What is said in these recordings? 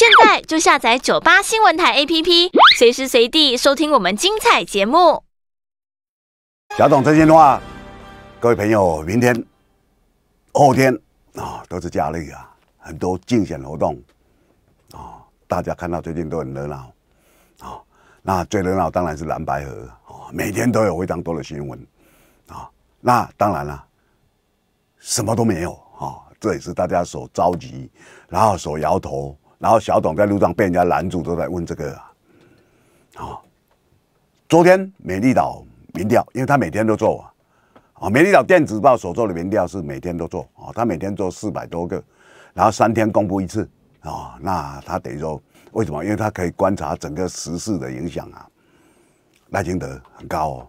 现在就下载九八新闻台 APP，随时随地收听我们精彩节目。小董这的话，各位朋友，明天、后天啊，都是假日啊，很多竞选活动啊，大家看到最近都很热闹啊。那最热闹当然是蓝白河啊，每天都有非常多的新闻啊。那当然了，什么都没有啊，这也是大家所着急，然后所摇头。然后小董在路上被人家拦住，都在问这个啊。昨天美丽岛民调，因为他每天都做啊，啊美丽岛电子报所做的民调是每天都做啊，他每天做四百多个，然后三天公布一次啊，那他等于说为什么？因为他可以观察整个时事的影响啊。赖清德很高哦，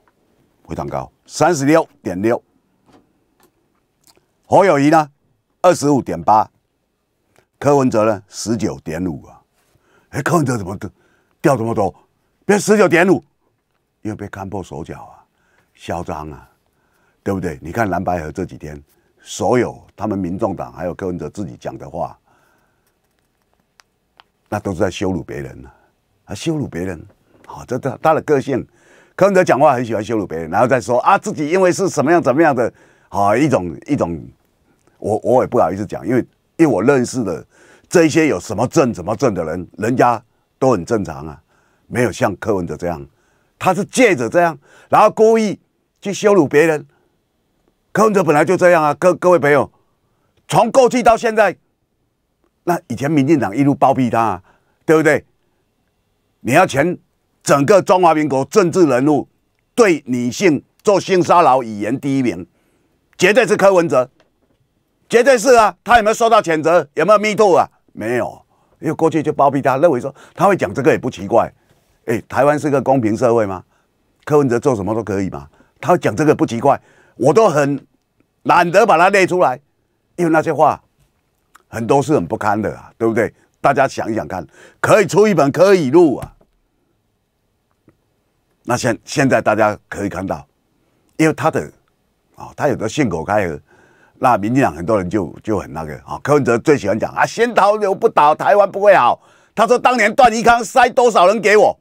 非常高，三十六点六，洪友谊呢，二十五点八。柯文哲呢？十九点五啊！哎，柯文哲怎么掉这么多？别十九点五，又被看破手脚啊！嚣张啊，对不对？你看蓝白河这几天，所有他们民众党还有柯文哲自己讲的话，那都是在羞辱别人啊！羞辱别人，好，这他他的个性，柯文哲讲话很喜欢羞辱别人，然后再说啊，自己因为是什么样怎么样的哦、一种一种，我我也不好意思讲，因为。我认识的这些有什么证、什么证的人，人家都很正常啊，没有像柯文哲这样，他是借着这样，然后故意去羞辱别人。柯文哲本来就这样啊，各各位朋友，从过去到现在，那以前民进党一路包庇他，啊，对不对？你要全整个中华民国政治人物对女性做性骚扰语言第一名，绝对是柯文哲。绝对是啊，他有没有受到谴责？有没有密度啊？没有，因为过去就包庇他，认为说他会讲这个也不奇怪。哎，台湾是个公平社会吗？柯文哲做什么都可以吗？他会讲这个不奇怪，我都很懒得把他列出来，因为那些话很多是很不堪的啊，对不对？大家想一想看，可以出一本《柯以录》啊。那现现在大家可以看到，因为他的啊，他有的信口开河。那民进党很多人就就很那个啊，柯文哲最喜欢讲啊，先倒流不倒，台湾不会好。他说当年段宜康塞多少人给我，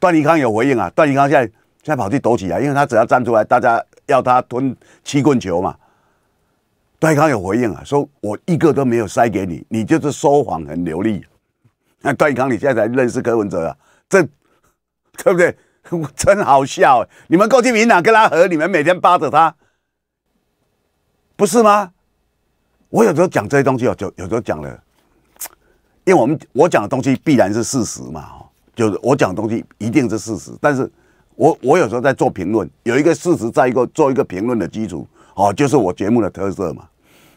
段宜康有回应啊，段宜康现在现在跑去躲起来，因为他只要站出来，大家要他吞七棍球嘛。段宜康有回应啊，说我一个都没有塞给你，你就是说谎很流利。那段宜康你现在才认识柯文哲啊，这对不对？真好笑你们过去民党跟他和，你们每天扒着他。不是吗？我有时候讲这些东西哦，就有时候讲了，因为我们我讲的东西必然是事实嘛，哦，就是我讲的东西一定是事实。但是，我我有时候在做评论，有一个事实，在一个做一个评论的基础，哦，就是我节目的特色嘛。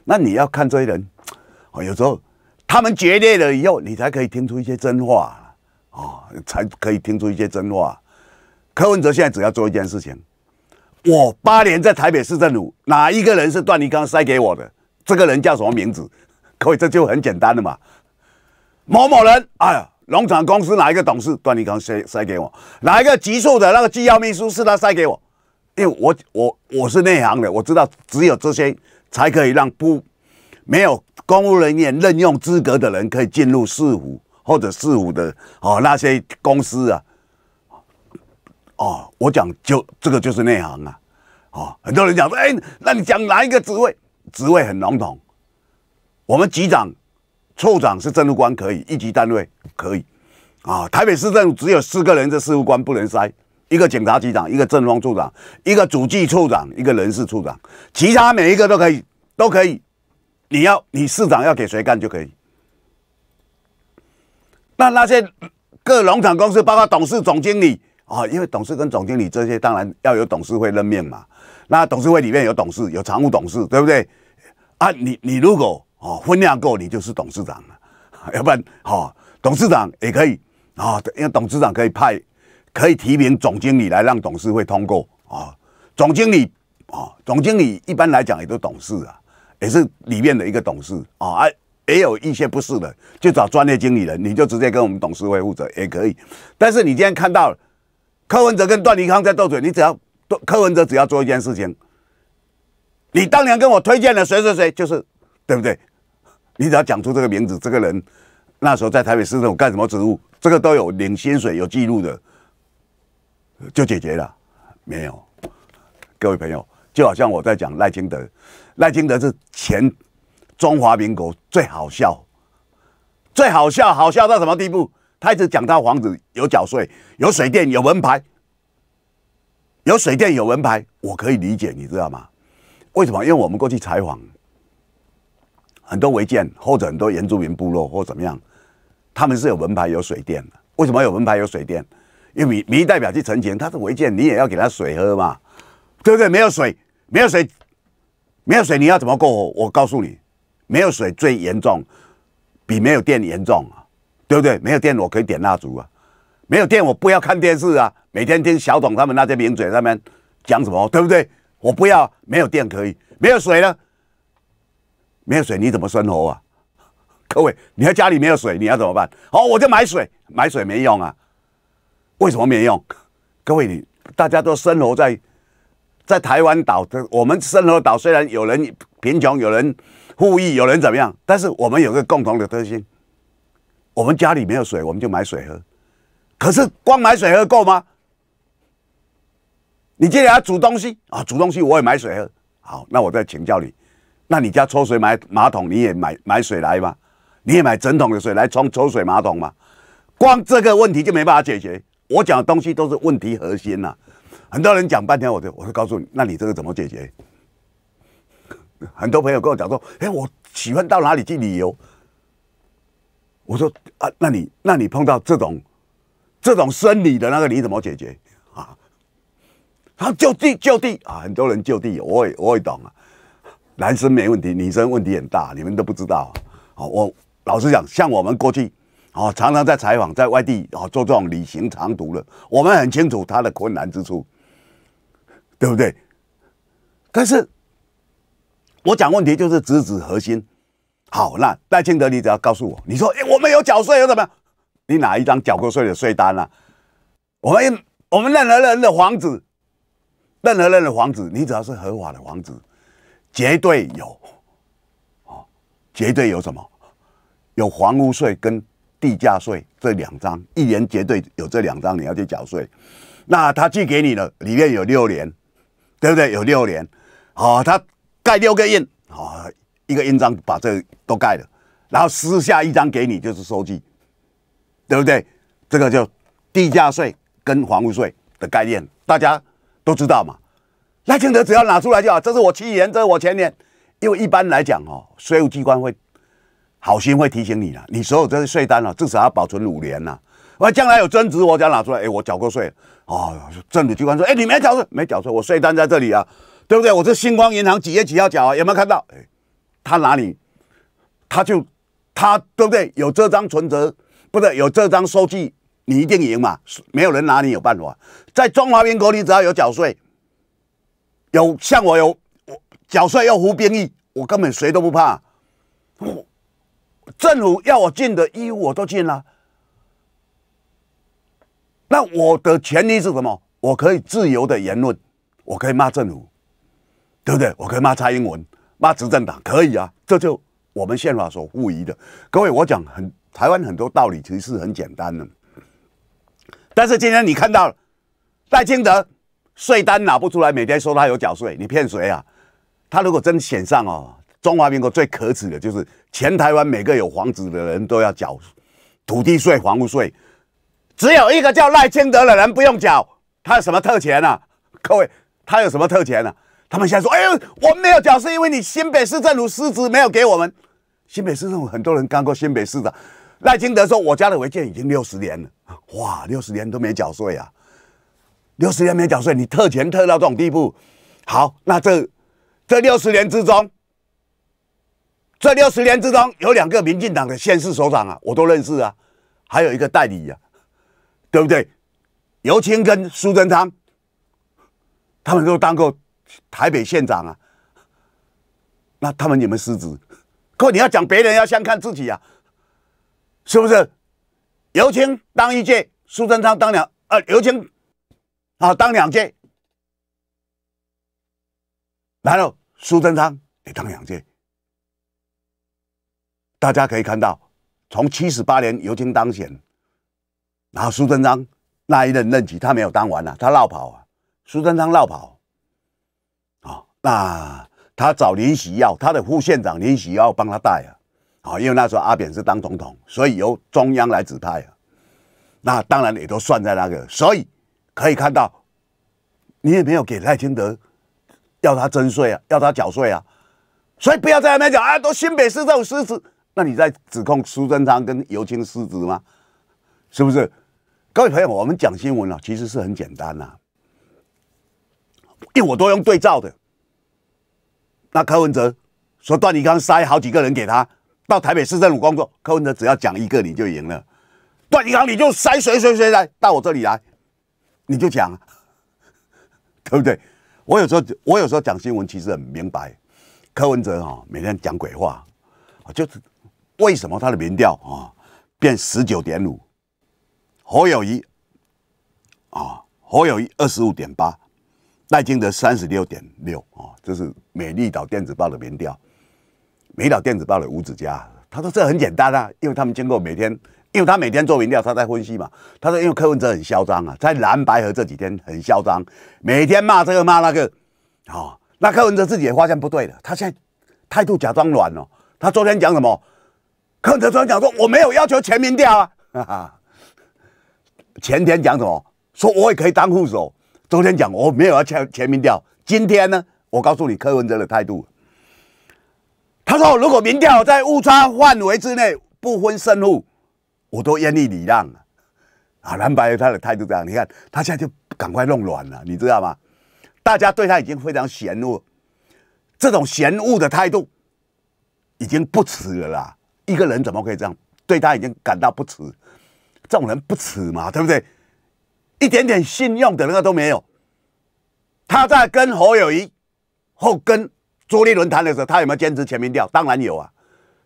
那你要看这些人，哦，有时候他们决裂了以后，你才可以听出一些真话，哦，才可以听出一些真话。柯文哲现在只要做一件事情。我八年在台北市政府，哪一个人是段立康塞给我的？这个人叫什么名字？可以，这就很简单的嘛。某某人，哎，呀，农场公司哪一个董事，段立康塞塞给我？哪一个急速的那个机要秘书是他塞给我？因为我我我是内行的，我知道只有这些才可以让不没有公务人员任用资格的人可以进入市府或者市府的哦那些公司啊。哦，我讲就这个就是内行啊，哦，很多人讲说，哎，那你讲哪一个职位？职位很笼统，我们局长、处长是政务官可以，一级单位可以，啊，台北市政府只有四个人，这事务官不能塞，一个警察局长，一个政风处长，一个主计处长，一个人事处长，其他每一个都可以，都可以，你要你市长要给谁干就可以。那那些各农场公司，包括董事、总经理。啊，因为董事跟总经理这些，当然要有董事会任命嘛。那董事会里面有董事，有常务董事，对不对？啊，你你如果哦分量够，你就是董事长了，要不然哈，董事长也可以啊，因为董事长可以派，可以提名总经理来让董事会通过啊。总经理啊，总经理一般来讲也都董事啊，也是里面的一个董事啊。也有一些不是的，就找专业经理人，你就直接跟我们董事会负责也可以。但是你今天看到。柯文哲跟段宜康在斗嘴，你只要柯文哲只要做一件事情，你当年跟我推荐了谁谁谁，就是对不对？你只要讲出这个名字，这个人那时候在台北市政府干什么职务，这个都有领薪水有记录的，就解决了。没有，各位朋友，就好像我在讲赖清德，赖清德是前中华民国最好笑，最好笑，好笑到什么地步？开始讲到房子有缴税、有水电、有门牌、有水电、有门牌，我可以理解，你知道吗？为什么？因为我们过去采访很多违建，或者很多原住民部落或怎么样，他们是有门牌、有水电。为什么有门牌、有水电？因为民民代表去澄清，他是违建，你也要给他水喝嘛？对不对？没有水，没有水，没有水，你要怎么过？我告诉你，没有水最严重，比没有电严重啊！对不对？没有电，我可以点蜡烛啊。没有电，我不要看电视啊。每天听小董他们那些名嘴他们讲什么，对不对？我不要。没有电可以，没有水呢？没有水，你怎么生活啊？各位，你要家里没有水，你要怎么办？好，我就买水。买水没用啊？为什么没用？各位，你大家都生活在在台湾岛的，我们生活岛虽然有人贫穷，有人富裕，有人怎么样，但是我们有个共同的特性。我们家里没有水，我们就买水喝。可是光买水喝够吗？你接然要煮东西啊，煮东西我也买水喝。好，那我再请教你，那你家抽水买马桶，你也买买水来吗？你也买整桶的水来冲抽水马桶吗？光这个问题就没办法解决。我讲的东西都是问题核心呐。很多人讲半天，我就我就告诉你，那你这个怎么解决？很多朋友跟我讲说，哎，我喜欢到哪里去旅游？我说啊，那你那你碰到这种这种生理的那个，你怎么解决啊？他就地就地啊，很多人就地，我也我也懂啊。男生没问题，女生问题很大，你们都不知道。我老实讲，像我们过去啊，常常在采访，在外地啊做这种旅行长途的，我们很清楚他的困难之处，对不对？可是我讲问题就是直指核心。好，那赖清德，你只要告诉我，你说哎，我们有缴税，有怎么样？你哪一张缴过税的税单呢？我们我们任何人的房子，任何人的房子，你只要是合法的房子，绝对有，哦，绝对有什么？有房屋税跟地价税这两张，一年绝对有这两张，你要去缴税。那他寄给你了，里面有六年，对不对？有六年，好，他盖六个印，好。一个印章把这都盖了，然后私下一张给你，就是收据，对不对？这个叫地价税跟房屋税的概念，大家都知道嘛。那现在只要拿出来就好，这是我去年，这是我前年。因为一般来讲，哦，税务机关会好心会提醒你了，你所有这些税单啊，至少要保存五年呐。我将来有增值，我只要拿出来，哎，我缴过税。哦，政府机关说，哎，你没缴税，没缴税，我税单在这里啊，对不对？我这星光银行几月几号缴啊？有没有看到？哎。他哪里，他就他对不对？有这张存折，不对，有这张收据，你一定赢嘛？没有人拿你有办法。在中华民国，你只要有缴税，有像我有我缴税要服兵役，我根本谁都不怕。政府要我进的义务我都进了，那我的权利是什么？我可以自由的言论，我可以骂政府，对不对？我可以骂蔡英文。骂执政党可以啊，这就我们宪法所赋予的。各位，我讲很台湾很多道理，其实是很简单的。但是今天你看到赖清德税单拿不出来，每天说他有缴税，你骗谁啊？他如果真选上哦，中华民国最可耻的就是全台湾每个有房子的人都要缴土地税、房屋税，只有一个叫赖清德的人不用缴，他有什么特权啊？各位，他有什么特权啊？他们现在说：“哎呦，我们没有缴税，因为你新北市政府失职，没有给我们新北市政府。很多人干过新北市长，赖清德说，我家的违建已经六十年了，哇，六十年都没缴税啊！六十年没缴税，你特权特到这种地步。好，那这这六十年之中，这六十年之中有两个民进党的县市首长啊，我都认识啊，还有一个代理啊，对不对？尤清跟苏贞昌，他们都当过。”台北县长啊，那他们有没有失职？可你要讲别人，要先看自己啊，是不是？尤清当一届，苏贞昌当两，呃，尤清，啊当两届。然后苏贞昌也当两届。大家可以看到，从七十八年尤清当选，然后苏贞昌那一任任期他没有当完啊，他绕跑啊，苏贞昌绕跑。那他找林喜耀，他的副县长林喜耀帮他带啊，好，因为那时候阿扁是当总统，所以由中央来指派啊。那当然也都算在那个，所以可以看到，你也没有给赖清德要他征税啊，要他缴税啊，所以不要在那边讲啊，都新北市这种失职，那你在指控苏贞昌跟尤清失职吗？是不是？各位朋友，我们讲新闻啊，其实是很简单啊，因为我都用对照的。那柯文哲说：“段宜康塞好几个人给他到台北市政府工作，柯文哲只要讲一个你就赢了，段宜康你就塞谁谁谁来到我这里来，你就讲，对不对？我有时候我有时候讲新闻其实很明白，柯文哲哦、每天讲鬼话，就是为什么他的民调啊变十九点五，侯友谊啊侯友谊二十五点八。”赖金德三十六点六啊，这是美丽岛电子报的民调，美丽岛电子报的吴子嘉他说这很简单啊，因为他们经过每天，因为他每天做民调，他在分析嘛。他说因为柯文哲很嚣张啊，在蓝白河这几天很嚣张，每天骂这个骂那个，哦，那柯文哲自己也发现不对了，他现在态度假装软了。他昨天讲什么？柯文哲昨天讲说我没有要求全民调啊，前天讲什么？说我也可以当副手。昨天讲我没有要签全民调，今天呢，我告诉你柯文哲的态度。他说如果民调在误差范围之内不分胜负，我都愿意礼让。啊，蓝白他的态度这样，你看他现在就赶快弄软了，你知道吗？大家对他已经非常嫌恶，这种嫌恶的态度已经不耻了啦。一个人怎么可以这样？对他已经感到不耻，这种人不耻嘛，对不对？一点点信用的那个都没有。他在跟侯友谊后跟朱立伦谈的时候，他有没有坚持全民调？当然有啊。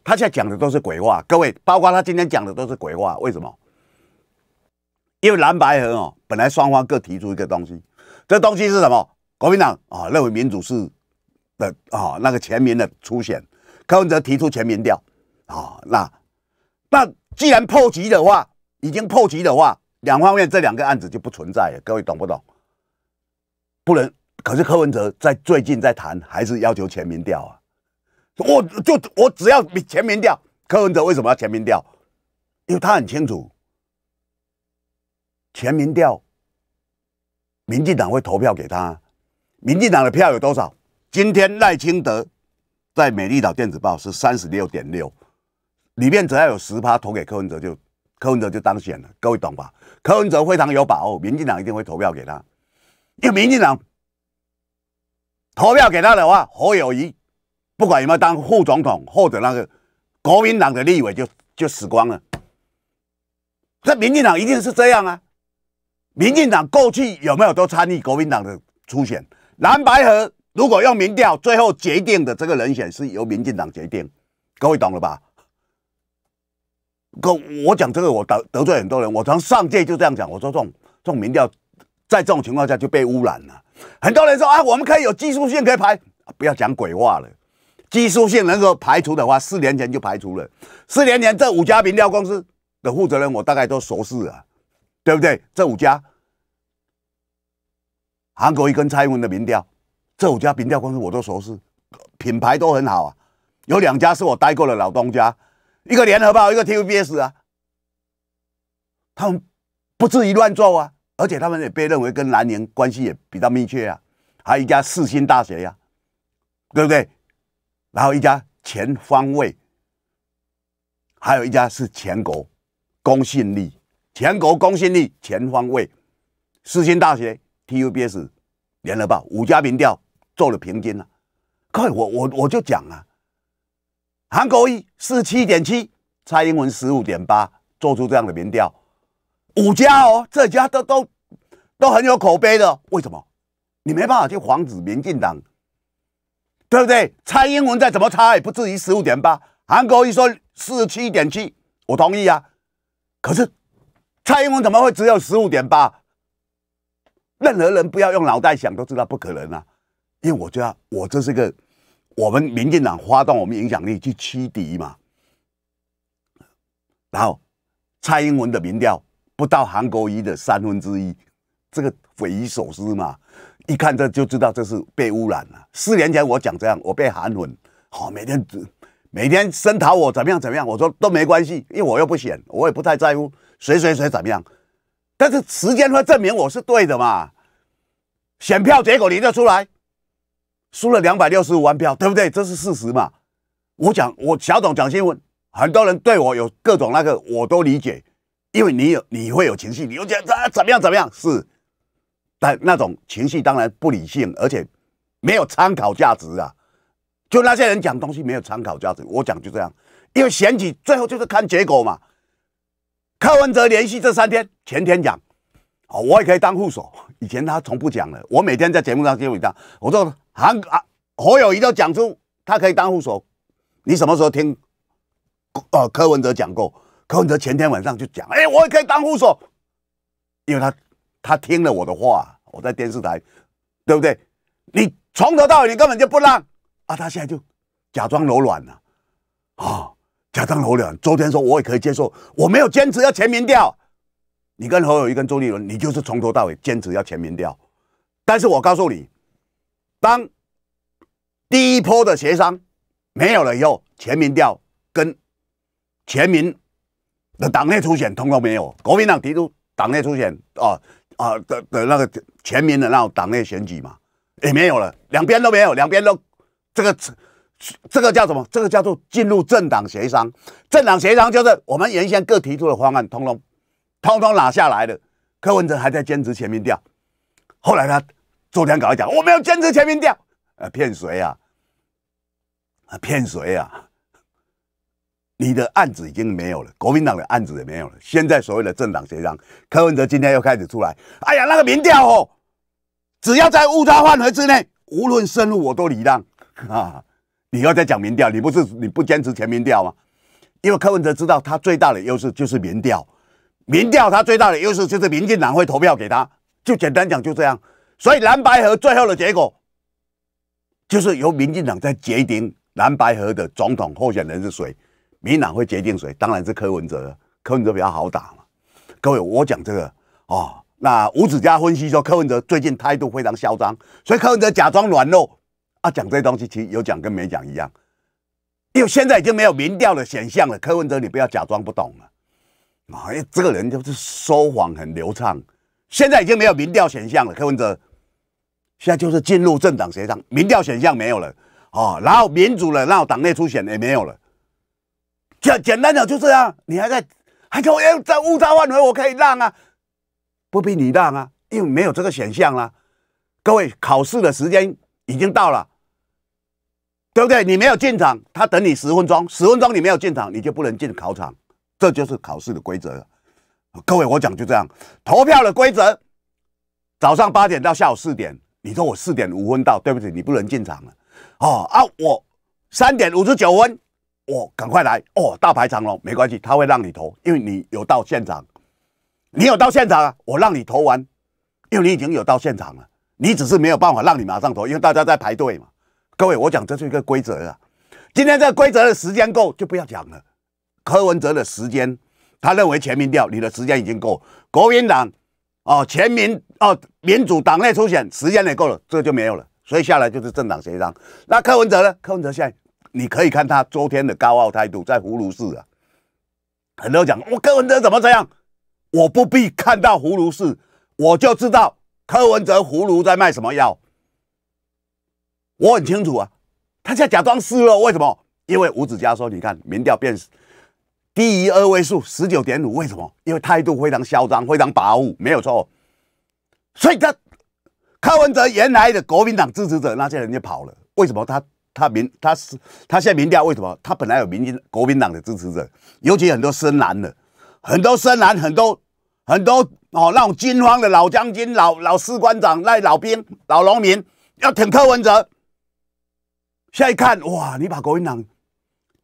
他现在讲的都是鬼话，各位，包括他今天讲的都是鬼话。为什么？因为蓝白核哦，本来双方各提出一个东西，这东西是什么？国民党啊，认为民主是的啊，那个全民的出现，柯文哲提出全民调啊，那那既然破局的话，已经破局的话。两方面这两个案子就不存在了，各位懂不懂？不能。可是柯文哲在最近在谈，还是要求全民调啊。我就我只要全民调。柯文哲为什么要全民调？因为他很清楚，全民调，民进党会投票给他。民进党的票有多少？今天赖清德在美丽岛电子报是三十六点六，里面只要有十趴投给柯文哲就。柯文哲就当选了，各位懂吧？柯文哲非常有把握，民进党一定会投票给他。因为民进党投票给他的话，侯友谊不管有没有当副总统，或者那个国民党的立委就就死光了。这民进党一定是这样啊！民进党过去有没有都参与国民党的初选？蓝白河如果用民调最后决定的这个人选是由民进党决定，各位懂了吧？哥，我讲这个，我得得罪很多人。我从上届就这样讲，我说这种这种民调，在这种情况下就被污染了。很多人说啊，我们可以有技术性可以排，不要讲鬼话了。技术性能够排除的话，四年前就排除了。四年前这五家民调公司的负责人，我大概都熟识啊，对不对？这五家，韩国一根蔡英文的民调，这五家民调公司我都熟识，品牌都很好啊。有两家是我待过的老东家。一个联合报，一个 TVBS 啊，他们不至于乱做啊，而且他们也被认为跟南宁关系也比较密切啊，还有一家四新大学呀，对不对？然后一家全方位，还有一家是全国公信力，全国公信力全方位，四新大学、TVBS、联合报、五家民调做了平均了，快，我我我就讲啊。韩国瑜四七点七，蔡英文十五点八，做出这样的民调，五家哦，这家都都都很有口碑的，为什么？你没办法去防止民进党，对不对？蔡英文再怎么差，也不至于十五点八。韩国瑜说四七点七，我同意啊。可是蔡英文怎么会只有十五点八？任何人不要用脑袋想都知道不可能啊，因为我觉得我这是个。我们民进党发动我们影响力去驱敌嘛，然后蔡英文的民调不到韩国瑜的三分之一，这个匪夷所思嘛，一看这就知道这是被污染了。四年前我讲这样，我被韩文，好每天每天声讨我怎么样怎么样，我说都没关系，因为我又不选，我也不太在乎谁谁谁怎么样，但是时间会证明我是对的嘛，选票结果你就出来。输了两百六十五万票，对不对？这是事实嘛？我讲，我小董讲新闻，很多人对我有各种那个，我都理解，因为你有你会有情绪，你又讲啊怎么样怎么样是，但那种情绪当然不理性，而且没有参考价值啊。就那些人讲东西没有参考价值，我讲就这样，因为选举最后就是看结果嘛。柯文哲连续这三天前天讲，哦，我也可以当副手。以前他从不讲的，我每天在节目上听文章，我说。韩啊，侯友谊都讲出他可以当副手，你什么时候听？呃，柯文哲讲过，柯文哲前天晚上就讲，哎，我也可以当副手，因为他他听了我的话，我在电视台，对不对？你从头到尾你根本就不让啊，他现在就假装柔软了，啊，假装柔软。昨天说我也可以接受，我没有坚持要全民调，你跟侯友谊跟周丽伦，你就是从头到尾坚持要全民调，但是我告诉你。当第一波的协商没有了以后，全民调跟全民的党内初选通通没有，国民党提出党内初选啊啊的的那个全民的那种党内选举嘛，也没有了，两边都没有，两边都这个这个叫什么？这个叫做进入政党协商。政党协商就是我们原先各提出的方案通通通通拿下来的。柯文哲还在坚持全民调，后来他。昨天搞一讲，我没有坚持全民调，呃，骗谁啊？啊，骗谁啊？你的案子已经没有了，国民党的案子也没有了。现在所谓的政党协商，柯文哲今天又开始出来，哎呀，那个民调哦，只要在误差范围之内，无论深入我都礼让。啊，你要再讲民调，你不是你不坚持全民调吗？因为柯文哲知道他最大的优势就是民调，民调他最大的优势就是民进党会投票给他。就简单讲，就这样。所以蓝白河最后的结果，就是由民进党在决定蓝白河的总统候选人是谁。民党会决定谁，当然是柯文哲。柯文哲比较好打嘛。各位，我讲这个哦，那吴子嘉分析说，柯文哲最近态度非常嚣张，所以柯文哲假装软弱啊，讲这些东西其实有讲跟没讲一样。因为现在已经没有民调的选项了，柯文哲你不要假装不懂了啊！这个人就是说谎很流畅，现在已经没有民调选项了，柯文哲。现在就是进入政党协商，民调选项没有了哦，然后民主了，然后党内初选也没有了，简简单讲就这样，你还在还给我要这乌渣万回我可以让啊，不比你让啊，因为没有这个选项啦。各位考试的时间已经到了，对不对？你没有进场，他等你十分钟，十分钟你没有进场，你就不能进考场，这就是考试的规则。各位我讲就这样，投票的规则，早上八点到下午四点。你说我四点五分到，对不起，你不能进场了。哦啊，我三点五十九分，我赶快来哦，大排长龙，没关系，他会让你投，因为你有到现场，你有到现场啊，我让你投完，因为你已经有到现场了，你只是没有办法让你马上投，因为大家在排队嘛。各位，我讲这是一个规则啊，今天这个规则的时间够就不要讲了。柯文哲的时间，他认为全民调，你的时间已经够，国民党。哦，全民哦，民主党内出选时间也够了，这就没有了，所以下来就是政党协商。那柯文哲呢？柯文哲现在你可以看他昨天的高傲态度，在葫芦市啊，很多人讲我柯文哲怎么这样？我不必看到葫芦市，我就知道柯文哲葫芦在卖什么药。我很清楚啊，他现在假装失了，为什么？因为吴子嘉说，你看民调变。低于二位数十九点五，为什么？因为态度非常嚣张，非常跋扈，没有错。所以他柯文哲原来的国民党支持者那些人就跑了。为什么？他他民他是他现在民调为什么？他本来有民进国民党的支持者，尤其很多深蓝的，很多深蓝，很多很多哦那种军方的老将军、老老士官长、那老兵、老农民要挺柯文哲，现在一看哇，你把国民党。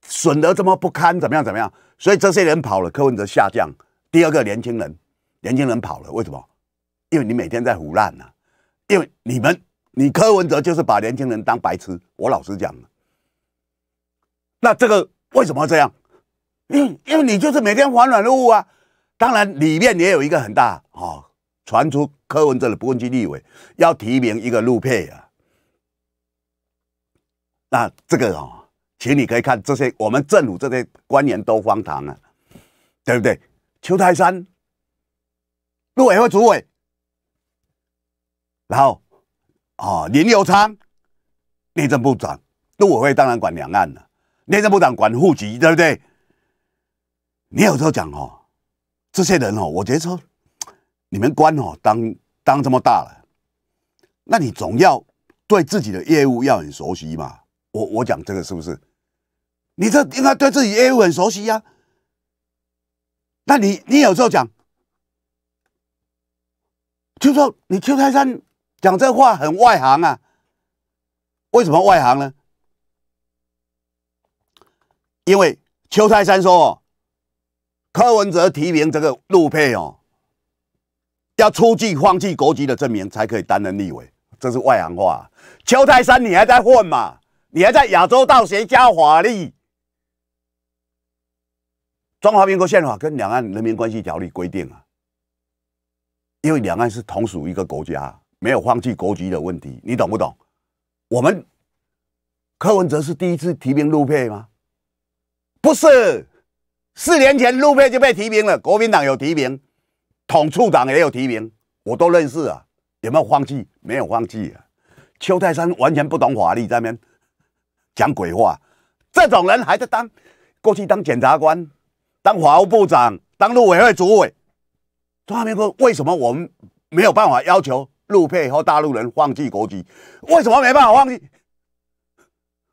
损得这么不堪，怎么样？怎么样？所以这些人跑了，柯文哲下降。第二个年轻人，年轻人跑了，为什么？因为你每天在胡乱啊。因为你们，你柯文哲就是把年轻人当白痴。我老实讲，那这个为什么要这样？因 为因为你就是每天还软入啊。当然，里面也有一个很大啊，传出柯文哲的不问去立委要提名一个陆配啊。那这个啊。请你可以看这些，我们政府这些官员都荒唐啊，对不对？邱泰山，陆委会主委，然后啊林友昌，内政部长，陆委会当然管两岸了，内政部长管户籍，对不对？你有时候讲哦，这些人哦，我觉得说你们官哦当当这么大了，那你总要对自己的业务要很熟悉嘛。我我讲这个是不是？你这应该对自己业务很熟悉呀？那你你有时候讲，就说你邱泰山讲这话很外行啊？为什么外行呢？因为邱泰山说，柯文哲提名这个陆配哦，要出具放弃国籍的证明才可以担任立委，这是外行话。邱泰山，你还在混嘛？你还在亚洲道学家华丽？中华民国宪法跟两岸人民关系条例规定啊，因为两岸是同属一个国家，没有放弃国籍的问题，你懂不懂？我们柯文哲是第一次提名陆配吗？不是，四年前陆配就被提名了，国民党有提名，统促党也有提名，我都认识啊，有没有放弃？没有放弃啊。邱泰山完全不懂法律，那边讲鬼话，这种人还在当过去当检察官。当法务部长，当陆委会主委，中华民国为什么我们没有办法要求陆配和大陆人放弃国籍？为什么没办法放弃？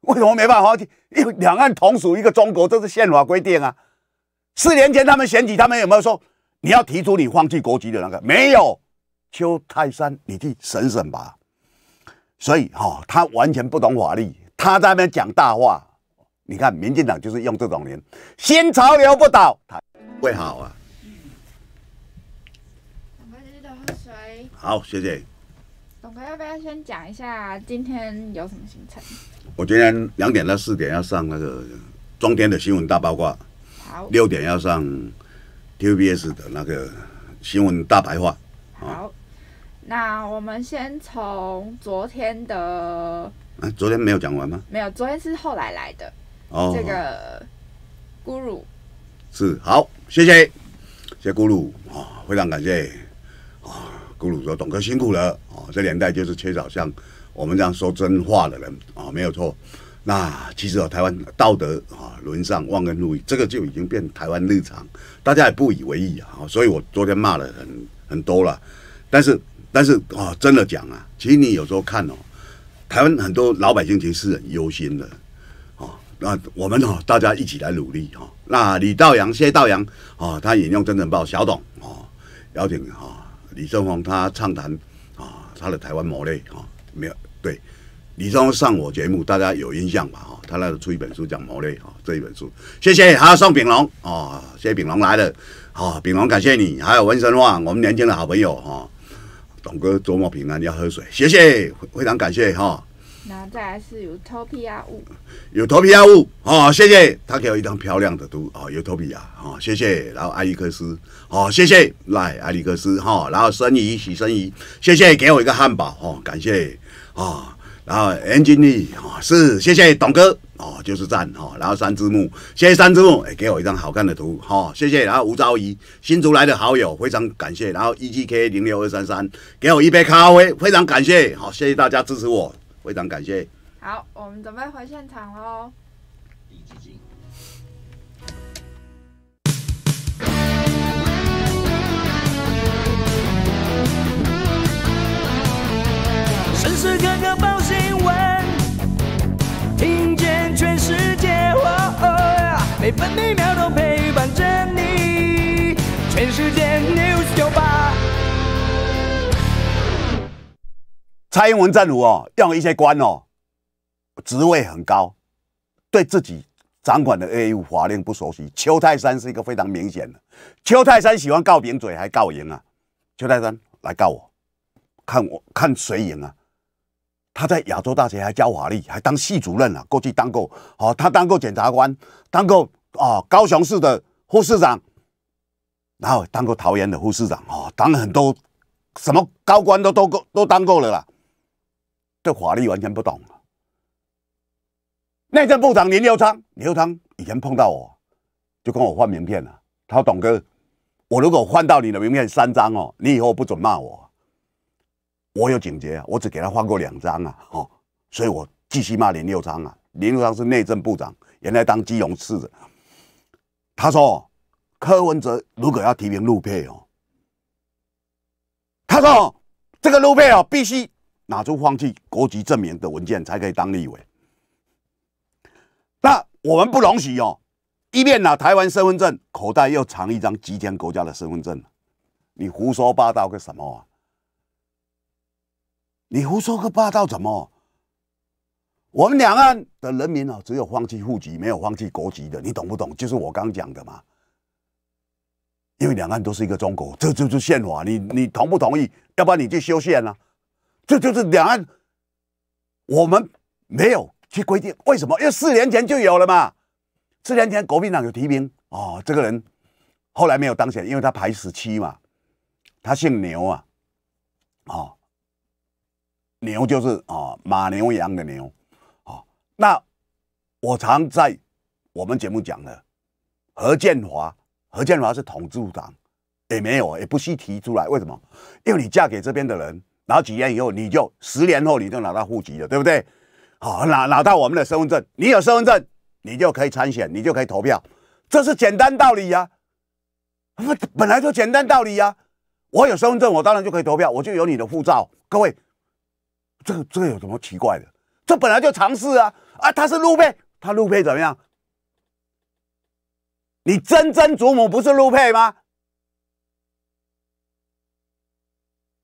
为什么没办法放弃？因为两岸同属一个中国，这是宪法规定啊。四年前他们选举，他们有没有说你要提出你放弃国籍的那个？没有。邱泰山，你去审审吧。所以哈，他完全不懂法律，他在那边讲大话。你看，民进党就是用这种人，新潮流不倒，会好啊。好，谢谢。董哥，要不要先讲一下今天有什么行程？我今天两点到四点要上那个中天的新闻大八卦。好。六点要上 T V B S 的那个新闻大白话。好。那我们先从昨天的……啊，昨天没有讲完吗？没有，昨天是后来来的。哦，这个咕噜是好，谢谢，谢咕噜啊，非常感谢啊，咕噜说董哥辛苦了啊，这年代就是缺少像我们这样说真话的人啊，没有错。那其实哦，台湾道德啊，沦丧、忘恩负义，这个就已经变台湾日常，大家也不以为意啊。所以我昨天骂了很很多了，但是但是啊，真的讲啊，其实你有时候看哦，台湾很多老百姓其实是很忧心的。那我们哦，大家一起来努力哈。那李道阳、谢道阳哦，他引用《真人报》小董哦，邀请哈，李正宏他畅谈啊，他的台湾毛类哈，没有对。李正宏上我节目，大家有印象吧哈？他那个出一本书讲毛类哈，这一本书。谢谢，还要送炳龙啊，谢谢炳龙来了。好，炳龙感谢你，还有温生旺，我们年轻的好朋友哈，董哥周末平安，要喝水，谢谢，非常感谢哈。然后再来是有头皮药物，有 p i a 五，哦，谢谢，他给我一张漂亮的图哦，有 p i 啊，哦谢谢，然后艾利克斯哦谢谢，来艾利克斯哈，然后申怡，许申怡，谢谢给我一个汉堡哈，感谢啊，然后 e n g i n e 啊是，谢谢董哥哦，就是赞哈，然后三只木，谢谢三只木，哎给我一张好看的图哈，谢谢，然后吴昭仪，新竹来的好友，非常感谢，然后 EGK 零六二三三，给我一杯咖啡，非常感谢，好谢谢大家支持我。非常感谢好我们准备回现场喽时时刻刻报新闻听见全世界哇哦呀每分每秒都陪伴着你全世界蔡英文政府哦，让一些官哦，职位很高，对自己掌管的 A 五法令不熟悉。邱泰山是一个非常明显的。邱泰山喜欢告赢嘴，还告赢啊！邱泰山来告我，看我看谁赢啊！他在亚洲大学还教法律，还当系主任了。过去当过哦，他当过检察官，当过啊高雄市的副市长，然后当过桃园的副市长哦，当很多什么高官都都够都当够了啦。这法律完全不懂。内政部长林六昌，林六昌以前碰到我，就跟我换名片啊。他说：“董哥，我如果换到你的名片三张哦，你以后不准骂我。我有警觉，我只给他换过两张啊，哦，所以我继续骂林六昌啊。林六昌是内政部长，原来当基隆市的。他说柯文哲如果要提名陆配哦，他说这个陆配哦必须。”拿出放弃国籍证明的文件才可以当立委。那我们不容许哦！一面拿台湾身份证，口袋又藏一张吉天国家的身份证，你胡说八道个什么啊？你胡说个八道怎么？我们两岸的人民啊，只有放弃户籍，没有放弃国籍的，你懂不懂？就是我刚讲的嘛。因为两岸都是一个中国，这就是宪法。你你同不同意？要不然你去修宪了。这就是两岸，我们没有去规定为什么？因为四年前就有了嘛。四年前国民党有提名哦，这个人后来没有当选，因为他排十七嘛。他姓牛啊，哦，牛就是哦马牛羊的牛哦，那我常在我们节目讲的何建华，何建华是统治党，也没有也不惜提出来，为什么？因为你嫁给这边的人。然后几年以后，你就十年后你就拿到户籍了，对不对？好，拿拿到我们的身份证，你有身份证，你就可以参选，你就可以投票，这是简单道理呀。不，本来就简单道理呀。我有身份证，我当然就可以投票，我就有你的护照。各位，这个这个有什么奇怪的？这本来就常试啊。啊，他是路配，他路配怎么样？你曾曾祖母不是路配吗？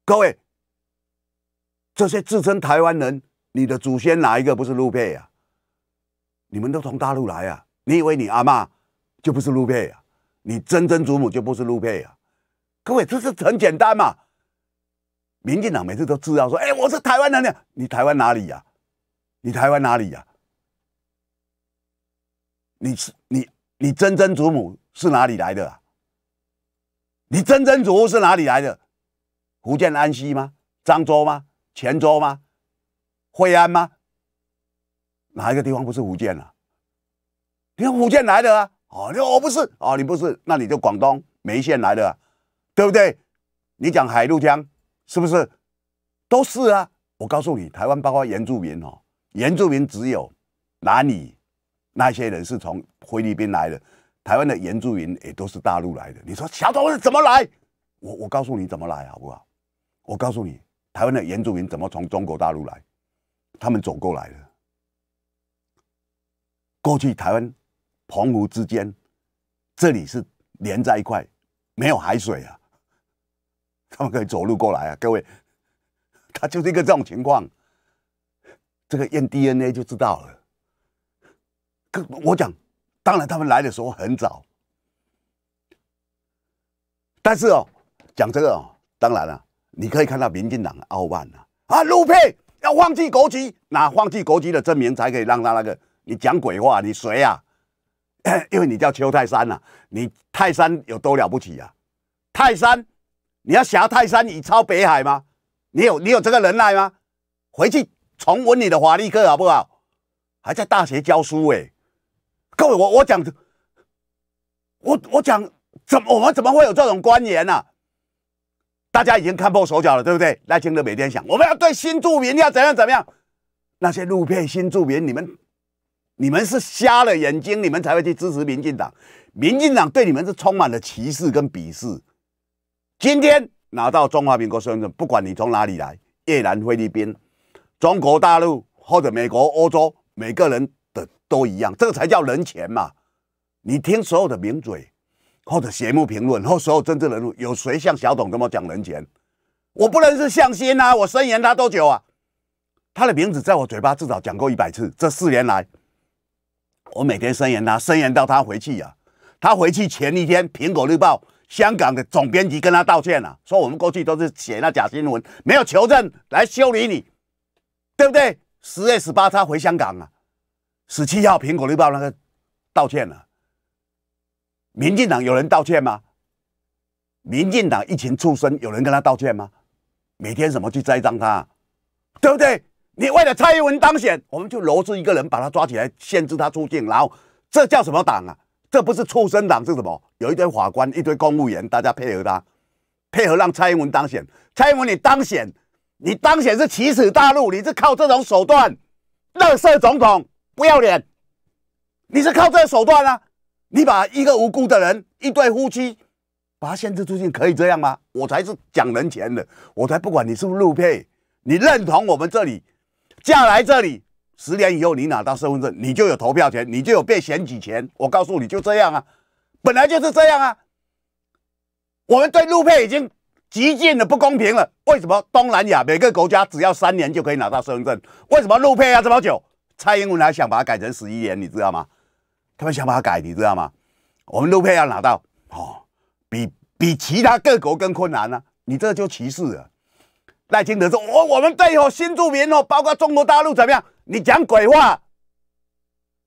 各位。这些自称台湾人，你的祖先哪一个不是陆配呀？你们都从大陆来呀？你以为你阿妈就不是陆配呀？你曾曾祖母就不是陆配呀？各位，这是很简单嘛！民进党每次都知道说：“哎，我是台湾人。”呢。”你台湾哪里呀？你台湾哪里呀？你是你你曾曾祖母是哪里来的？你曾曾祖是哪里来的？福建安溪吗？漳州吗？泉州吗？惠安吗？哪一个地方不是福建啊？你福建来的啊？哦，你我不是，哦，你不是，那你就广东梅县来的，对不对？你讲海陆江，是不是？都是啊！我告诉你，台湾包括原住民哦，原住民只有哪里那些人是从菲律宾来的，台湾的原住民也都是大陆来的。你说小偷是怎么来？我我告诉你怎么来，好不好？我告诉你。台湾的原住民怎么从中国大陆来？他们走过来了。过去台湾澎湖之间这里是连在一块，没有海水啊，他们可以走路过来啊。各位，他就是一个这种情况。这个验 DNA 就知道了。我讲，当然他们来的时候很早，但是哦，讲这个哦，当然了。你可以看到民进党傲慢呐！啊，陆配要放弃国籍，拿放弃国籍的证明才可以让他那个。你讲鬼话，你谁啊？因为你叫邱泰山呐，你泰山有多了不起啊？泰山，你要挟泰山以超北海吗？你有你有这个能耐吗？回去重温你的华立课好不好？还在大学教书哎！各位，我我讲，我我讲，怎么我们怎么会有这种官员呢？大家已经看破手脚了，对不对？赖清德每天想，我们要对新住民要怎样怎样？那些路片新住民，你们你们是瞎了眼睛，你们才会去支持民进党。民进党对你们是充满了歧视跟鄙视。今天拿到中华民国身份证，不管你从哪里来，越南、菲律宾、中国大陆或者美国、欧洲，每个人的都一样，这个才叫人权嘛！你听所有的名嘴。或者节目评论，或所有政治人物，有谁像小董这么讲人权？我不认识向心啊，我声言他多久啊？他的名字在我嘴巴至少讲过一百次。这四年来，我每天声言他，声言到他回去呀。他回去前一天，《苹果日报》香港的总编辑跟他道歉了，说我们过去都是写那假新闻，没有求证来修理你，对不对？十月十八他回香港啊，十七号《苹果日报》那个道歉了。民进党有人道歉吗？民进党一群畜生，有人跟他道歉吗？每天怎么去栽赃他，对不对？你为了蔡英文当选，我们就罗织一个人把他抓起来，限制他出境，然后这叫什么党啊？这不是畜生党是什么？有一堆法官，一堆公务员，大家配合他，配合让蔡英文当选。蔡英文你当选，你当选是奇耻大辱，你是靠这种手段勒索总统，不要脸，你是靠这手段啊？你把一个无辜的人，一对夫妻，把他限制出境，可以这样吗？我才是讲人权的，我才不管你是不是陆配，你认同我们这里，嫁来这里，十年以后你拿到身份证，你就有投票权，你就有被选举权。我告诉你，就这样啊，本来就是这样啊。我们对陆配已经极尽的不公平了。为什么东南亚每个国家只要三年就可以拿到身份证？为什么陆配要这么久？蔡英文还想把它改成十一年，你知道吗？他们想把它改，你知道吗？我们路费要拿到哦，比比其他各国更困难呢。你这就歧视了。赖清德说：“我我们对哦新住民哦，包括中国大陆怎么样？你讲鬼话，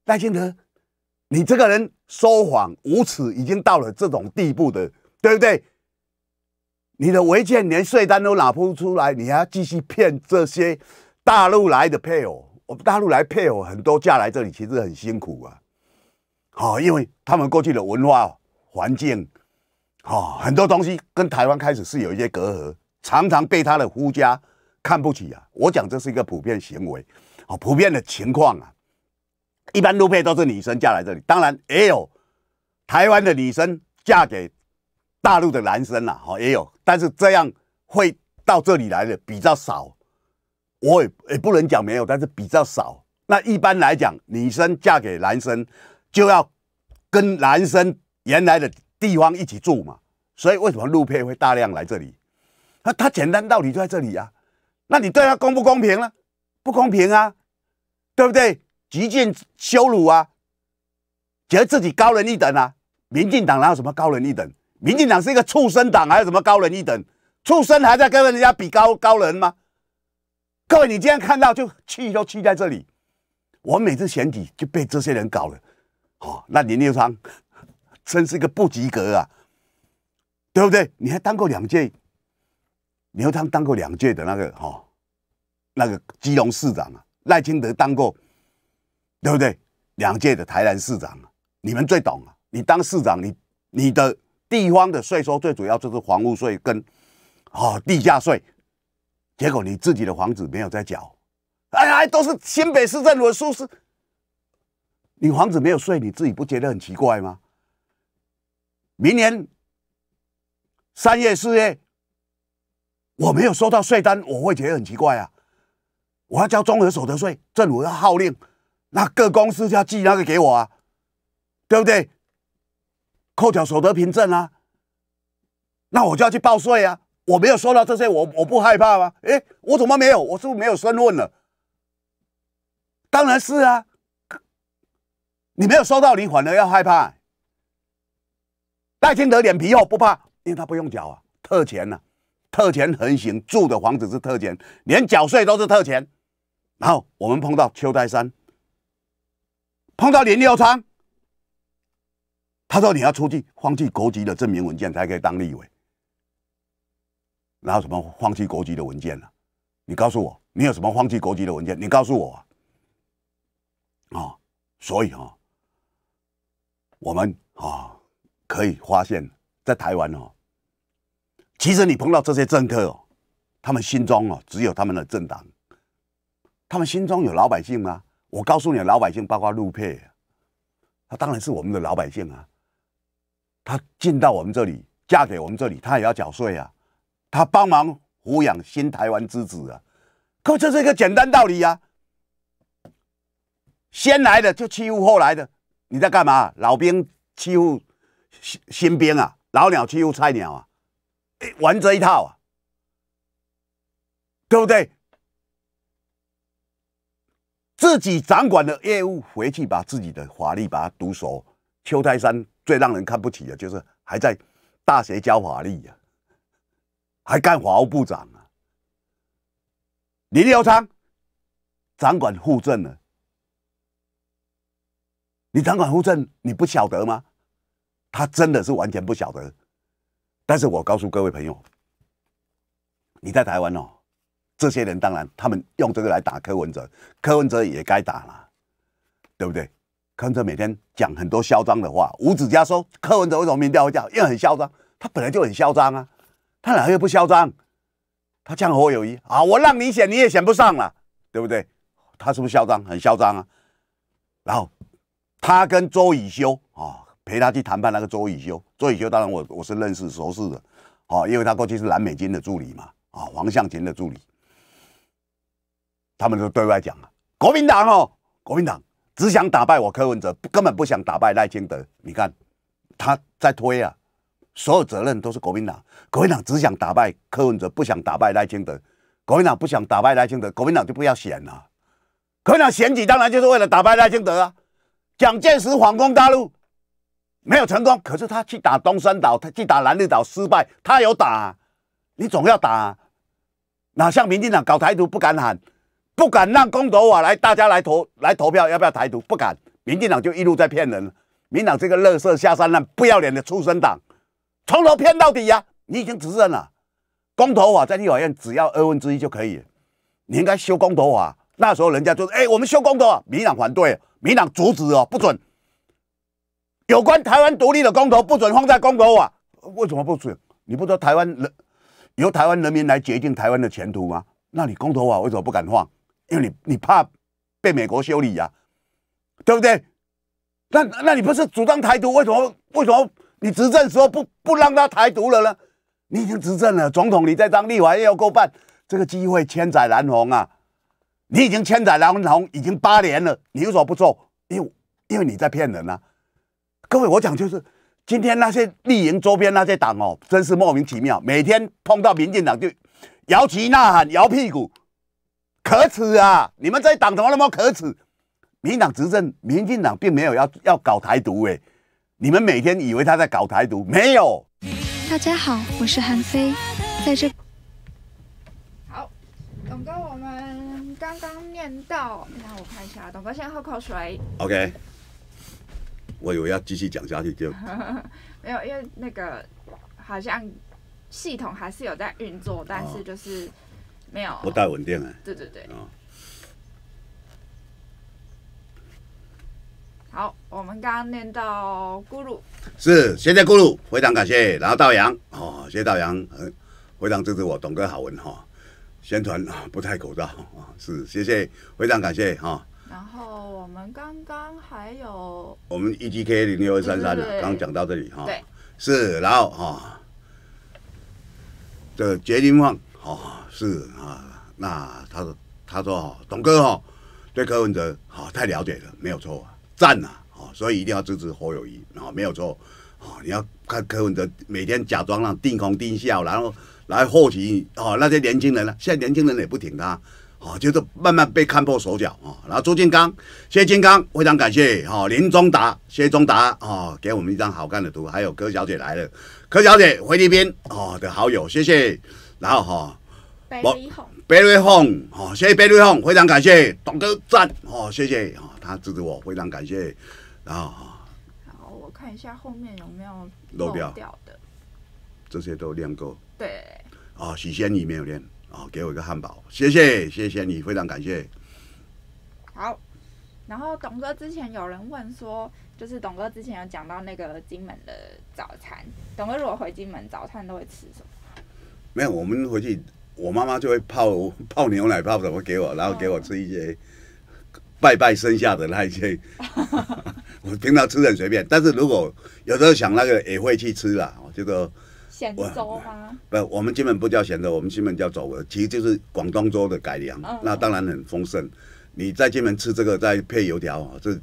赖清德，你这个人说谎无耻，已经到了这种地步的，对不对？你的违建连税单都拿不出来，你还要继续骗这些大陆来的配偶？我们大陆来配偶很多嫁来这里，其实很辛苦啊。”好，因为他们过去的文化环境，哦，很多东西跟台湾开始是有一些隔阂，常常被他的夫家看不起啊。我讲这是一个普遍行为，哦，普遍的情况啊。一般路配都是女生嫁来这里，当然也有台湾的女生嫁给大陆的男生啦，哈，也有。但是这样会到这里来的比较少，我也也不能讲没有，但是比较少。那一般来讲，女生嫁给男生。就要跟男生原来的地方一起住嘛，所以为什么陆配会大量来这里？那他简单道理就在这里啊。那你对他公不公平呢？不公平啊，对不对？极尽羞辱啊，觉得自己高人一等啊。民进党哪有什么高人一等？民进党是一个畜生党，还有什么高人一等？畜生还在跟人家比高高人吗？各位，你今天看到就气都气在这里。我每次选举就被这些人搞了。哦，那林刘昌真是一个不及格啊，对不对？你还当过两届，刘汤当过两届的那个哈，那个基隆市长啊，赖清德当过，对不对？两届的台南市长啊，你们最懂啊！你当市长，你你的地方的税收最主要就是房屋税跟哦地价税，结果你自己的房子没有在缴，哎呀，都是新北市政府的收是。你房子没有税，你自己不觉得很奇怪吗？明年三月、四月，我没有收到税单，我会觉得很奇怪啊！我要交综合所得税，政府要号令，那各公司就要寄那个给我啊，对不对？扣缴所得凭证啊，那我就要去报税啊！我没有收到这些，我我不害怕吗？哎，我怎么没有？我是不是没有申论了？当然是啊！你没有收到你反而要害怕，戴清德脸皮厚不怕，因为他不用缴啊，特权啊，特权横行，住的房子是特权，连缴税都是特权。然后我们碰到邱泰山，碰到林耀昌，他说你要出去放弃国籍的证明文件才可以当立委。然后什么放弃国籍的文件呢？你告诉我，你有什么放弃国籍的文件？你告诉我啊。啊，所以啊。我们啊，可以发现，在台湾哦，其实你碰到这些政客哦，他们心中哦只有他们的政党，他们心中有老百姓吗？我告诉你，老百姓包括陆配，他当然是我们的老百姓啊。他进到我们这里，嫁给我们这里，他也要缴税啊。他帮忙抚养新台湾之子啊，可这是一个简单道理呀。先来的就欺负后来的。你在干嘛？老兵欺负新新兵啊，老鸟欺负菜鸟啊，玩这一套啊，对不对？自己掌管的业务回去把自己的法律把它读熟。邱泰山最让人看不起的就是还在大学教法律呀，还干法务部长啊。林刘昌掌管户政呢，你掌管护政，你不晓得吗？他真的是完全不晓得。但是我告诉各位朋友，你在台湾哦，这些人当然他们用这个来打柯文哲，柯文哲也该打了，对不对？柯文哲每天讲很多嚣张的话，吴子嘉说柯文哲为什么民调会掉？因为很嚣张，他本来就很嚣张啊，他哪会不嚣张？他江和友谊啊，我让你选你也选不上了，对不对？他是不是嚣张？很嚣张啊，然后。他跟周以修啊，陪他去谈判那个周以修，周以修当然我我是认识熟识的，哦，因为他过去是蓝美金的助理嘛，啊，黄向琴的助理，他们就对外讲啊，国民党哦，国民党只想打败我柯文哲，根本不想打败赖清德。你看他在推啊，所有责任都是国民党，国民党只想打败柯文哲，不想打败赖清德，国民党不想打败赖清德，国民党就不要选了，国民党选举当然就是为了打败赖清德啊。蒋介石反攻大陆没有成功，可是他去打东山岛，他去打南日岛失败。他有打，你总要打。哪像民进党搞台独不敢喊，不敢让公投法来，大家来投来投票要不要台独？不敢。民进党就一路在骗人。民党这个乐色下三滥、不要脸的出生党，从头骗到底呀！你已经执政了，公投法在立法院只要二分之一就可以。你应该修公投法，那时候人家就是：哎，我们修公投，民党反对。民党阻止哦，不准有关台湾独立的公投，不准放在公投啊？为什么不准？你不说台湾人由台湾人民来决定台湾的前途吗？那你公投法为什么不敢放？因为你你怕被美国修理呀，对不对？那那你不是主张台独？为什么为什么你执政时候不不让他台独了呢？你已经执政了，总统你在当立法要过半，这个机会千载难逢啊！你已经千载难逢，已经八年了，你为什么不做？因为因为你在骗人啊！各位，我讲就是，今天那些绿营周边那些党哦，真是莫名其妙，每天碰到民进党就摇旗呐喊、摇屁股，可耻啊！你们在党怎么那么可耻？民党执政，民进党并没有要要搞台独哎，你们每天以为他在搞台独，没有。大家好，我是韩飞，在这。好，等够我们。刚刚念到，那我看一下，董哥先喝口水。OK，我以为要继续讲下去，就 没有，因为那个好像系统还是有在运作，但是就是没有不太稳定啊。对对对。好，我们刚刚念到咕噜，是现在咕噜，非常感谢。然后道阳，哦，谢谢道阳，非常支持我，董哥好文哈。宣传啊，不戴口罩啊，是，谢谢，非常感谢哈。然后我们刚刚还有我们 E G K 零六二三三啊，刚讲到这里哈，对，是，然后哈，这杰林旺矿，是啊，那他说他说哈，董哥哈，对柯文哲好太了解了，没有错啊，赞呐，啊，所以一定要支持侯友谊，啊、后没有错，好，你要看柯文哲每天假装让定空定效，然后。来获取哦，那些年轻人了，现在年轻人也不挺他，啊，就是慢慢被看破手脚啊。然后朱建刚，谢建刚，非常感谢哈。林中达，谢中达啊，给我们一张好看的图。还有柯小姐来了，柯小姐菲律宾哦的好友，谢谢。然后哈，白绿红，白绿红，哈，谢谢白瑞红，非常感谢。董哥赞，哦，谢谢啊，他支持我，非常感谢。然后好，然后我看一下后面有没有漏掉的，这些都亮够。对，哦，许仙你，有练哦，给我一个汉堡，谢谢，谢谢你，非常感谢。好，然后董哥之前有人问说，就是董哥之前有讲到那个金门的早餐，董哥如果回金门，早餐都会吃什么？没有，我们回去，我妈妈就会泡泡牛奶泡什么给我，然后给我吃一些拜拜剩下的那一些。我平常吃很随便，但是如果有时候想那个也会去吃啦，这得。咸粥吗？不，我们基本不叫咸粥，我们基本叫早鹅，其实就是广东粥的改良。那当然很丰盛，你在金门吃这个，再配油条，这是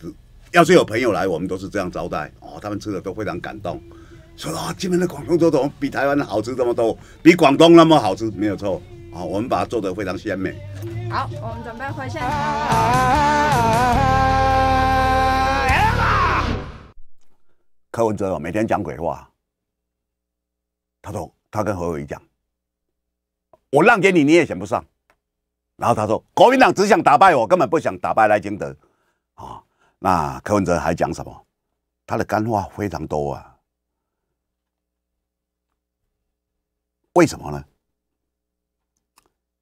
要是有朋友来，我们都是这样招待哦。他们吃的都非常感动，说啊，金门的广东粥怎么比台湾的好吃这么多？比广东那么好吃没有错啊，我们把它做的非常鲜美。好，我们准备回现线。柯文哲每天讲鬼话。他说：“他跟何伟讲，我让给你，你也选不上。”然后他说：“国民党只想打败我，根本不想打败赖清德。”啊，那柯文哲还讲什么？他的干话非常多啊。为什么呢？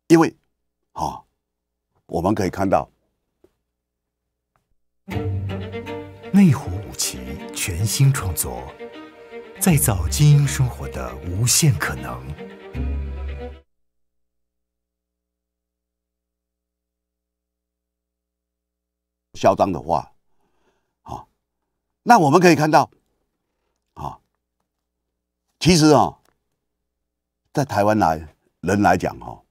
因为啊，我们可以看到内湖五期全新创作。在找精英生活的无限可能。嚣张的话，啊，那我们可以看到，啊，其实啊，在台湾来人来讲，哈，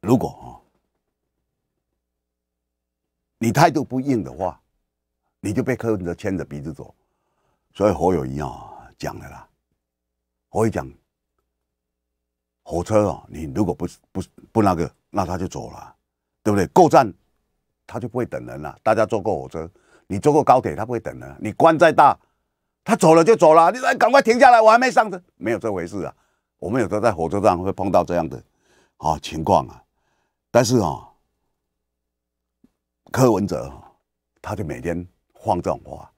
如果啊，你态度不硬的话，你就被柯文哲牵着鼻子走。所以侯友谊啊讲的啦，我一讲火车啊，你如果不不不那个，那他就走了，对不对？过站他就不会等人了。大家坐过火车，你坐过高铁，他不会等人。你官再大，他走了就走了，你赶快停下来，我还没上车，没有这回事啊。我们有时候在火车站会碰到这样的啊情况啊。但是啊，柯文哲他就每天放这种话。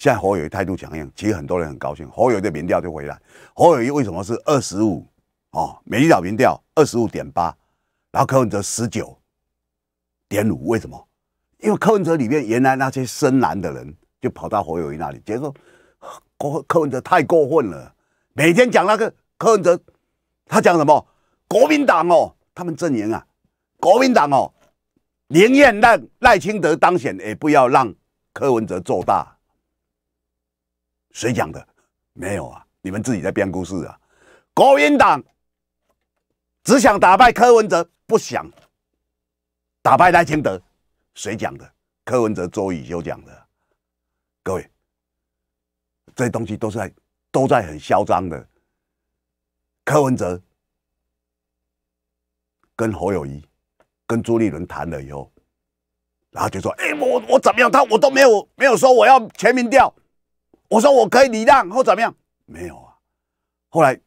现在侯友谊态度强硬，其实很多人很高兴。侯友谊的民调就回来，侯友谊为什么是二十五？哦，民岛民调二十五点八，然后柯文哲十九点五。为什么？因为柯文哲里面原来那些深蓝的人就跑到侯友谊那里，结果柯柯文哲太过分了，每天讲那个柯文哲，他讲什么？国民党哦，他们阵营啊，国民党哦，宁愿让赖清德当选，也不要让柯文哲做大。谁讲的？没有啊，你们自己在编故事啊！国民党只想打败柯文哲，不想打败赖清德。谁讲的？柯文哲、周以修讲的。各位，这些东西都是在都在很嚣张的。柯文哲跟侯友谊、跟朱立伦谈了以后，然后就说：“哎，我我怎么样？他我都没有没有说我要全民调。”我说我可以礼让或怎么样？没有啊。后来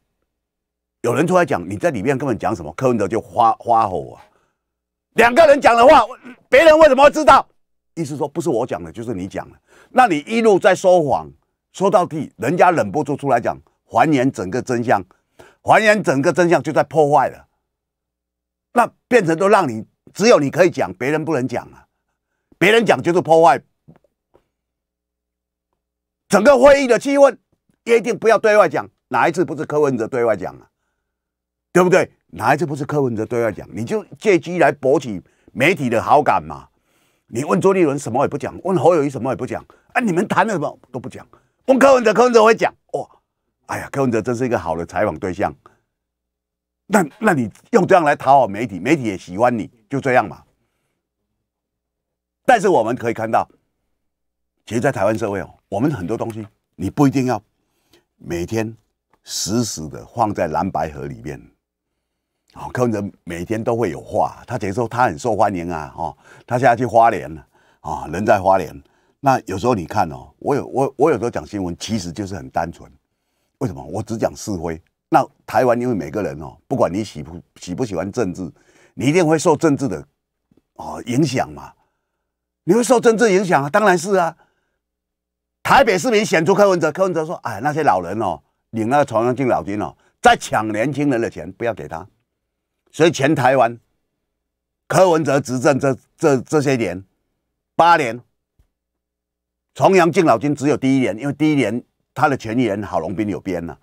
有人出来讲，你在里面根本讲什么？柯文哲就花花火啊。两个人讲的话，别人为什么会知道？意思说不是我讲的，就是你讲的。那你一路在说谎，说到底，人家忍不住出来讲，还原整个真相，还原整个真相就在破坏了。那变成都让你只有你可以讲，别人不能讲啊。别人讲就是破坏。整个会议的气氛，一定不要对外讲。哪一次不是柯文哲对外讲啊？对不对？哪一次不是柯文哲对外讲？你就借机来博取媒体的好感嘛？你问周立伦什么也不讲，问侯友谊什么也不讲，啊，你们谈了什么都不讲，问柯文哲，柯文哲会讲。哇，哎呀，柯文哲真是一个好的采访对象。那那你用这样来讨好媒体，媒体也喜欢你，就这样嘛。但是我们可以看到，其实，在台湾社会哦。我们很多东西你不一定要每天死死的放在蓝白盒里面，好，客人每天都会有话。他其实说他很受欢迎啊，哦，他现在去花莲了啊，人在花莲。那有时候你看哦，我有我我有时候讲新闻其实就是很单纯，为什么？我只讲是非。那台湾因为每个人哦，不管你喜不喜不喜欢政治，你一定会受政治的哦影响嘛，你会受政治影响啊？当然是啊。台北市民选出柯文哲，柯文哲说：“哎，那些老人哦，领那个重阳敬老金哦，在抢年轻人的钱，不要给他。”所以全台湾柯文哲执政这这这些年，八年重阳敬老金只有第一年，因为第一年他的前人郝龙斌有编呢，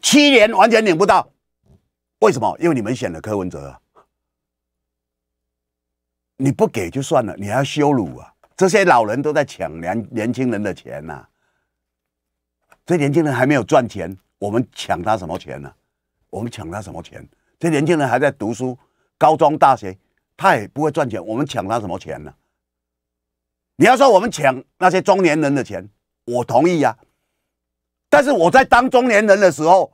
七年完全领不到。为什么？因为你们选了柯文哲，你不给就算了，你还要羞辱啊！这些老人都在抢年年轻人的钱呐，这年轻人还没有赚钱，我们抢他什么钱呢？我们抢他什么钱？这年轻人还在读书，高中大学，他也不会赚钱，我们抢他什么钱呢？你要说我们抢那些中年人的钱，我同意呀。但是我在当中年人的时候，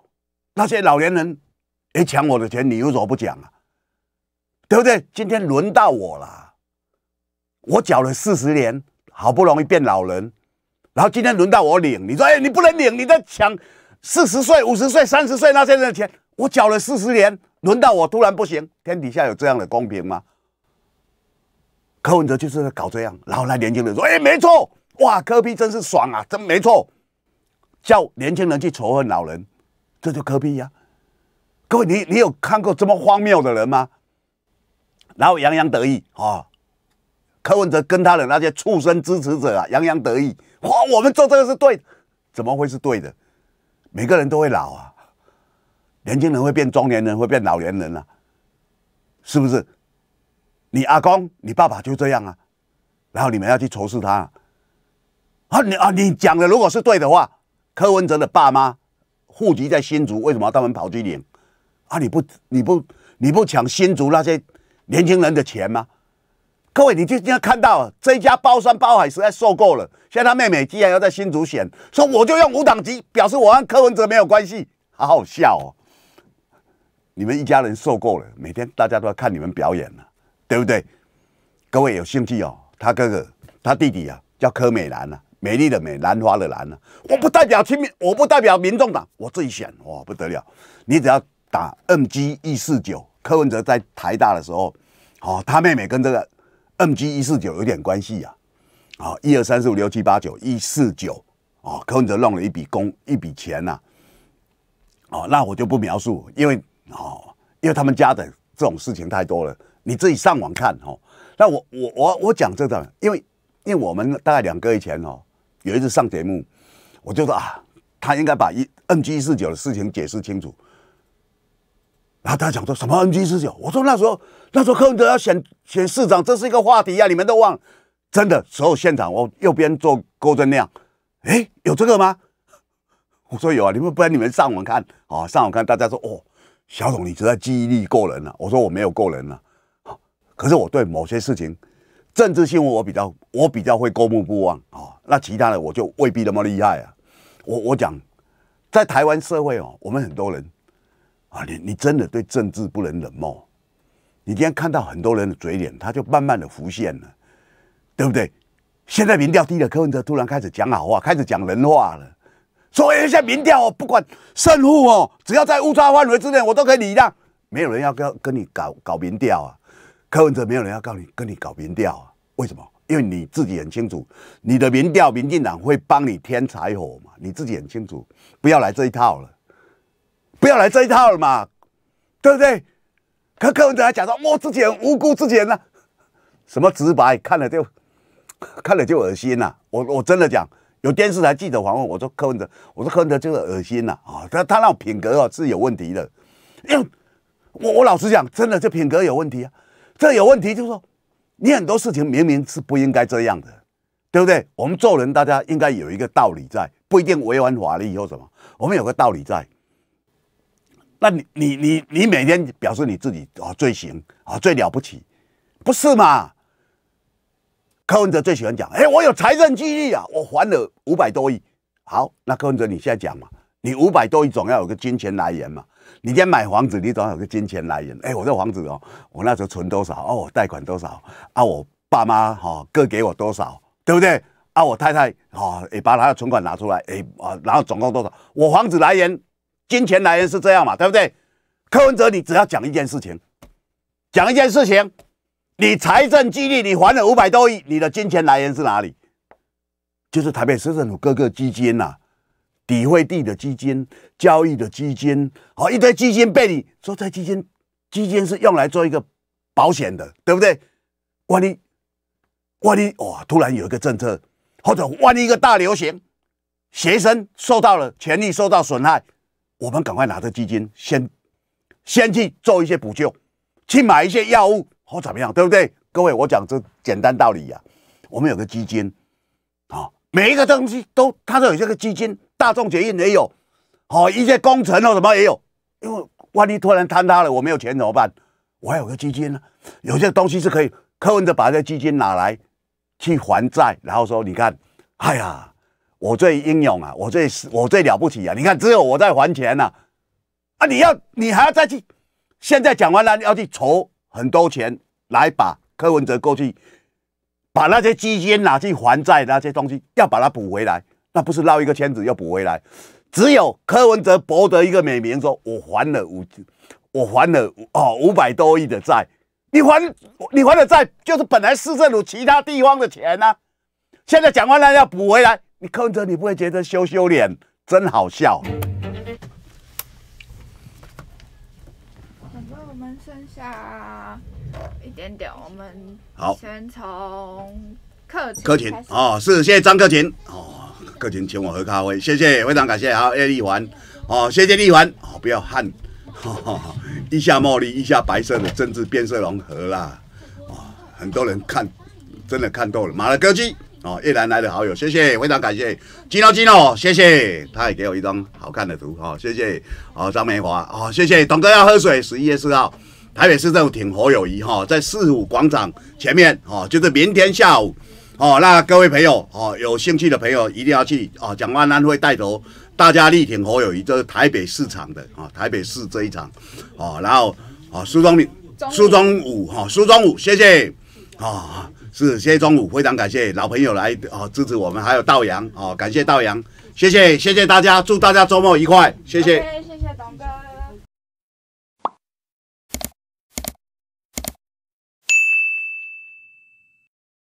那些老年人，哎，抢我的钱，你为什么不讲啊，对不对？今天轮到我了。我缴了四十年，好不容易变老人，然后今天轮到我领，你说哎，你不能领，你在抢四十岁、五十岁、三十岁那些人的钱。我缴了四十年，轮到我突然不行，天底下有这样的公平吗？柯文哲就是搞这样，然后那年轻人说，哎，没错，哇，柯比真是爽啊，真没错，叫年轻人去仇恨老人，这就柯比呀。各位，你你有看过这么荒谬的人吗？然后洋洋得意啊。柯文哲跟他的那些畜生支持者啊，洋洋得意。哇，我们做这个是对怎么会是对的？每个人都会老啊，年轻人会变中年人，会变老年人啊，是不是？你阿公、你爸爸就这样啊？然后你们要去仇视他啊？你啊，你讲的如果是对的话，柯文哲的爸妈户籍在新竹，为什么他们跑去领？啊，你不、你不、你不抢新竹那些年轻人的钱吗？各位，你就今天看到这一家包山包海，实在受够了。现在他妹妹既然要在新竹选，说我就用五档机，表示我和柯文哲没有关系，好好笑哦！你们一家人受够了，每天大家都要看你们表演了，对不对？各位有兴趣哦，他哥哥、他弟弟啊，叫柯美兰啊，美丽的美，兰花的兰啊。我不代表亲民，我不代表民众党，我自己选哇，不得了！你只要打 M G E 四九，柯文哲在台大的时候，哦，他妹妹跟这个。M G 一四九有点关系啊，啊一二三四五六七八九一四九哦，柯文哲弄了一笔公一笔钱呐，哦，那我就不描述，因为哦，因为他们家的这种事情太多了，你自己上网看哦。那我我我我讲这段，因为因为我们大概两个月前哦，有一次上节目，我就说啊，他应该把一 M G 一四九的事情解释清楚。然后大家讲说什么 NG 十九？我说那时候那时候柯文哲要选选市长，这是一个话题啊，你们都忘，真的，所有现场我右边做郭正亮，哎，有这个吗？我说有啊，你们不然你们上网看啊，上网看，大家说哦，小董你实在记忆力过人了。我说我没有过人了，可是我对某些事情政治新闻我比较我比较会过目不忘啊，那其他的我就未必那么厉害啊。我我讲在台湾社会哦，我们很多人。啊，你你真的对政治不能冷漠。你今天看到很多人的嘴脸，他就慢慢的浮现了，对不对？现在民调低了，柯文哲突然开始讲好话，开始讲人话了，说现在民调哦，不管胜负哦，只要在误差范围之内，我都可以让。没有人要跟跟你搞搞民调啊，柯文哲，没有人要告你跟你搞民调啊？为什么？因为你自己很清楚，你的民调，民进党会帮你添柴火嘛，你自己很清楚，不要来这一套了。不要来这一套了嘛，对不对？可柯文哲还讲说，我自己很无辜，自己呢，什么直白看了就看了就恶心呐，我我真的讲，有电视台记者访问我说柯文哲，我说柯文哲就是恶心呐啊，他他那种品格哦是有问题的。因为我我老实讲，真的这品格有问题啊，这有问题就是说你很多事情明明是不应该这样的，对不对？我们做人大家应该有一个道理在，不一定违反法律或什么，我们有个道理在。那你你你你每天表示你自己啊最行啊最了不起，不是吗？柯文哲最喜欢讲，哎，我有财政机遇啊，我还了五百多亿。好，那柯文哲你现在讲嘛，你五百多亿总要有个金钱来源嘛。你先买房子，你总要有个金钱来源。哎，我这房子哦，我那时候存多少？哦，我贷款多少？啊，我爸妈哈各给我多少？对不对？啊，我太太哈也把他的存款拿出来，哎啊，然后总共多少？我房子来源？金钱来源是这样嘛，对不对？柯文哲，你只要讲一件事情，讲一件事情，你财政激励你还了五百多亿，你的金钱来源是哪里？就是台北市政府各个基金呐，抵汇地的基金、交易的基金，好一堆基金被你说在基金，基金是用来做一个保险的，对不对？万一，万一哇，突然有一个政策，或者万一一个大流行，学生受到了权利受到损害。我们赶快拿着基金，先先去做一些补救，去买一些药物或怎么样，对不对？各位，我讲这简单道理呀。我们有个基金啊，每一个东西都它都有这个基金，大众捷运也有，好一些工程哦什么也有，因为万一突然坍塌了，我没有钱怎么办？我还有个基金呢，有些东西是可以客温的把这基金拿来去还债，然后说你看，哎呀。我最英勇啊！我最我最了不起啊！你看，只有我在还钱呐、啊！你要你还要再去，现在讲完了，要去筹很多钱来把柯文哲过去把那些基金拿去还债那些东西，要把它补回来，那不是绕一个圈子要补回来？只有柯文哲博得一个美名，说我还了五我还了哦五百多亿的债，你还你还的债，就是本来市政府其他地方的钱呢，现在讲完了要补回来。你看着，你不会觉得羞羞脸，真好笑。反我们剩下一点点，我们好先从客客群哦，是谢谢张客群哦，客群请我喝咖啡，谢谢，非常感谢。好叶丽环哦，谢谢丽环哦，不要汗，一下茉莉，一下白色的政治变色龙和啦，啊，很多人看真的看够了，马了歌姬。哦，越南来的好友，谢谢，非常感谢。激动激动，谢谢，他也给我一张好看的图，哈，谢谢。哦，张梅华，哦，谢谢董哥要喝水。十一月四号，台北市政府挺侯友谊，哈，在四五广场前面，哦，就是明天下午，哦，那各位朋友，哦，有兴趣的朋友一定要去。哦，蒋万安会带头，大家力挺侯友谊，就是台北市场的，啊，台北市这一场，哦，然后，哦，苏中敏，苏中武，哈，苏中武，谢谢，啊。是，谢谢中午，非常感谢老朋友来哦支持我们，还有道阳哦，感谢道阳，谢谢，谢谢大家，祝大家周末愉快，谢谢。